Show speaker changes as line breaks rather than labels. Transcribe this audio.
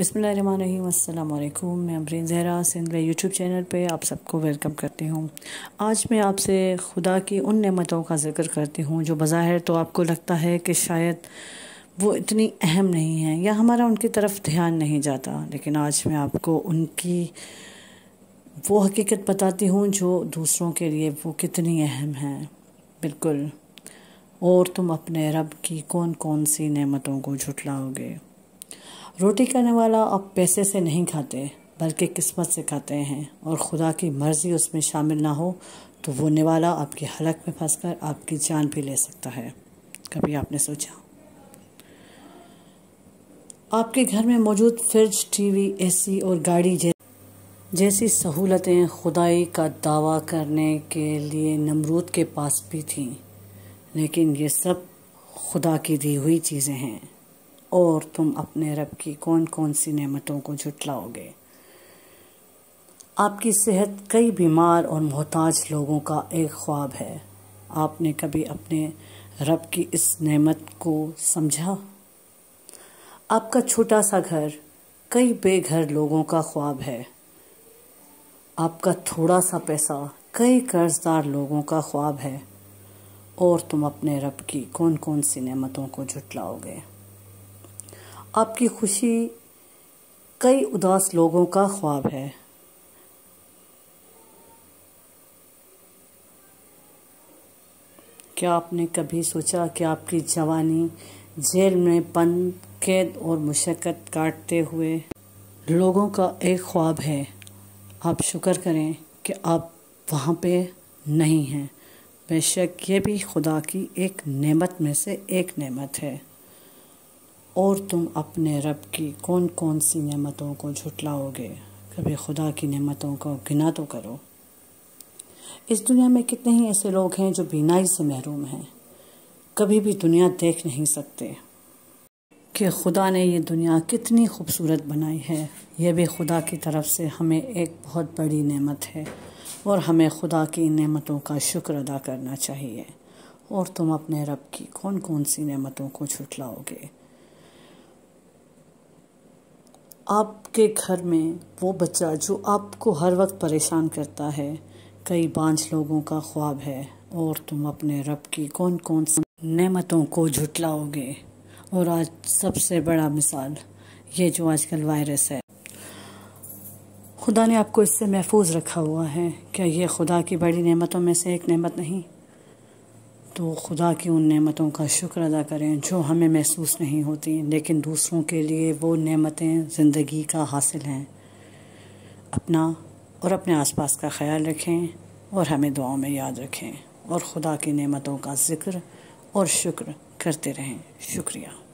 अस्सलाम असल मैं अमरीन जहरा सिंध यूट्यूब चैनल पे आप सबको वेलकम करती हूँ आज मैं आपसे खुदा की उन नेमतों का ज़िक्र करती हूँ जो बज़ाहिर तो आपको लगता है कि शायद वो इतनी अहम नहीं है या हमारा उनकी तरफ ध्यान नहीं जाता लेकिन आज मैं आपको उनकी वो हकीकत बताती हूँ जो दूसरों के लिए वो कितनी अहम है बिल्कुल और तुम अपने रब की कौन कौन सी नेमतों को झुटलाओगे रोटी करने वाला अब पैसे से नहीं खाते बल्कि किस्मत से खाते हैं और खुदा की मर्ज़ी उसमें शामिल ना हो तो वो निवाला आपकी हलक में फंस आपकी जान भी ले सकता है कभी आपने सोचा आपके घर में मौजूद फ्रिज टीवी एसी और गाड़ी जैसी सहूलतें खुदाई का दावा करने के लिए नमरूद के पास भी थीं लेकिन ये सब खुदा की दी हुई चीज़ें हैं और तुम अपने रब की कौन कौन सी नेमतों को झुटलाओगे आपकी सेहत कई बीमार और मोहताज लोगों का एक ख्वाब है आपने कभी अपने रब की इस नेमत को समझा आपका छोटा सा घर कई बेघर लोगों का ख्वाब है आपका थोड़ा सा पैसा कई कर्जदार लोगों का ख्वाब है और तुम अपने रब की कौन कौन सी नेमतों को झुटलाओगे आपकी खुशी कई उदास लोगों का ख्वाब है क्या आपने कभी सोचा कि आपकी जवानी जेल में बंद कैद और मुशक्क़त काटते हुए लोगों का एक ख्वाब है आप शुक्र करें कि आप वहाँ पे नहीं हैं बेशक ये भी खुदा की एक नेमत में से एक नेमत है और तुम अपने रब की कौन कौन सी नेमतों को झुटलाओगे कभी खुदा की नेमतों को गिना तो करो इस दुनिया में कितने ही ऐसे लोग हैं जो बीनाई से महरूम हैं कभी भी दुनिया देख नहीं सकते कि खुदा ने ये दुनिया कितनी खूबसूरत बनाई है यह भी खुदा की तरफ से हमें एक बहुत बड़ी नेमत है और हमें खुदा की इन नेमतों का शुक्र अदा करना चाहिए और तुम अपने रब की कौन कौन सी नेमतों को झुटलाओगे आपके घर में वो बच्चा जो आपको हर वक्त परेशान करता है कई बांझ लोगों का ख्वाब है और तुम अपने रब की कौन कौन सी नमतों को झुटलाओगे और आज सबसे बड़ा मिसाल ये जो आजकल वायरस है खुदा ने आपको इससे महफूज रखा हुआ है क्या ये खुदा की बड़ी नेमतों में से एक नेमत नहीं तो खुदा की उन नेमतों का शुक्र अदा करें जो हमें महसूस नहीं होती लेकिन दूसरों के लिए वो नेमतें ज़िंदगी का हासिल हैं अपना और अपने आसपास का ख्याल रखें और हमें दुआओं में याद रखें और ख़ुदा की नेमतों का ज़िक्र और शुक्र करते रहें शुक्रिया